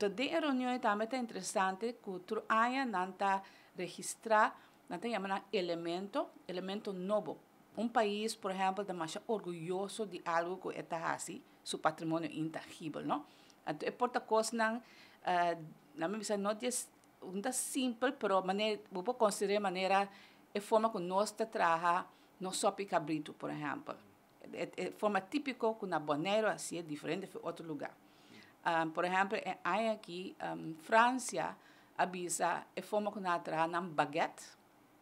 Então, de reunião também é interessante que tu aia nanta registrar, nanta chamar elemento, elemento novo. Um país, por exemplo, é mais orgulhoso de algo que está assim, seu patrimônio intangível, não? Então, é porta coisa eh, não, uh, não me não diz, não é simples, mas maneira, vou considerar maneira, é forma que nós trabalhamos, não só cabrito, por exemplo. É, é forma típica que na Bonaire assim é diferente de outro lugar. Um, por exemplo, eh, aí aqui, um, França, avisa, é forma eh, que nós nam baguete,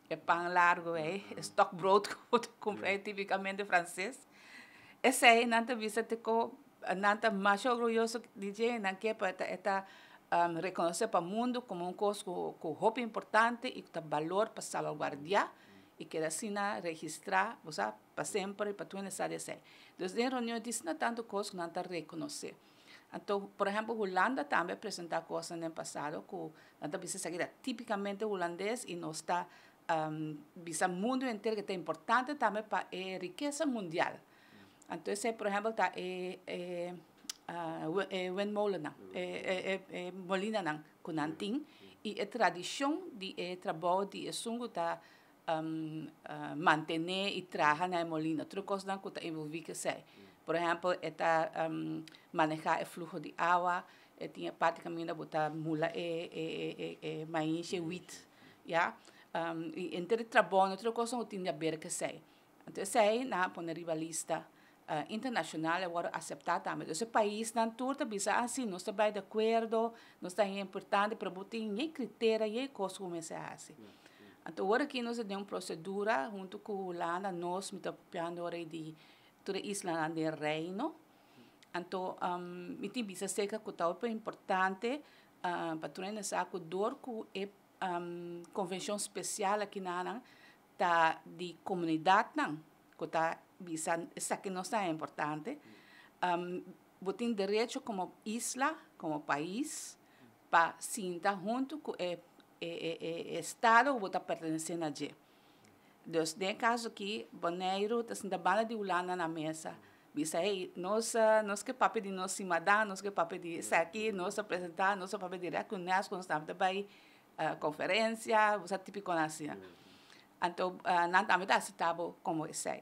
é pão largo, é stock broad, que eu tipicamente francês. Esse aí, nanta avisa, te co, nanta mais orgulhoso de na que para esta um, reconhecer para o mundo como um curso com roupa importante e com valor para salvaguardar e que assim registrar, você para sempre, para tu necessário ser. Então, na reunião, disse não tanto coisa que não está reconhecer. Entonces, por ejemplo, Holanda también también cosas en el pasado que Entonces, visa típicamente típicamente holandés y está um, visa mundo entero que es importante también para la eh, riqueza mundial. Entonces, por ejemplo, está eh, eh, ah, eh, eh, eh, eh, eh, molina, de trabajo de sungo um, uh, mantener y trabajar en el molino. Otras cosas que involucran que Por exemplo está, um, manejar el flujo de agua, eu tinha praticamente botar mula e eh, e eh, e eh, e maíz e mm. wheat, já. Um, e entre trabalho, outra coisa que tinha a ver que sei. Então sei na pôr na lista uh, internacional agora aceitar também. Esse país na turta bisa assim, ah, nós está bem de acordo, nós está importante para botar nem critério, em coisa como se assim. Mm. Yeah. Agora que nós temos uma procedura junto con Holanda, de isla Reino. Então, um, que importante uh, para eh, um, especial aquí na de comunidad que que importante. Um, derecho como isla, como país, para sentar junto com eh, Eh, eh, eh, estado que está pertencendo a Deus. Deus tem caso que Boneiro está sendo bala de ulana na mesa. Diz, aí, nós, nós que papel de nós mandar, nós que papel de estar aqui, nós apresentar, nós papel de reconhecer, nós estamos também uh, conferência, você típico assim. Então, uh, estamos me aceitável como isso aí.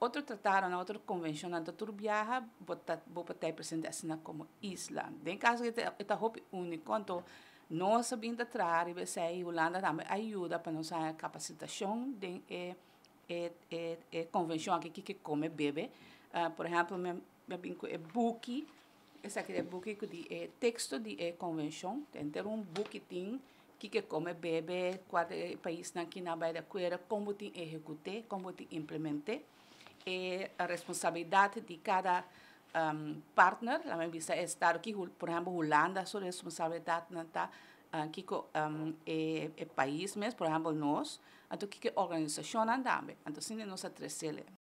Outro tratado, na outra convenção, na outra viaja, vou estar presente assim como Islã. Tem caso que está roupa única, então, nós sabemos trar e a Holanda também ajuda para nossa capacitação de é, é, é, é convenção aqui que come bebe Uh, eh, por exemplo, meu, meu é book, esse aqui é book que é texto de é, convenção, tem um booking que que come bebe qual é, país na que na da cuera, como te executar, como te implementar, é a responsabilidade de cada um, partner, kami bisa estar que, por exemplo, Holanda, sua responsabilidade não ah, está aqui com o eh, eh, país mesmo, por exemplo, nós, então que organização andamos, então sim, nós a 3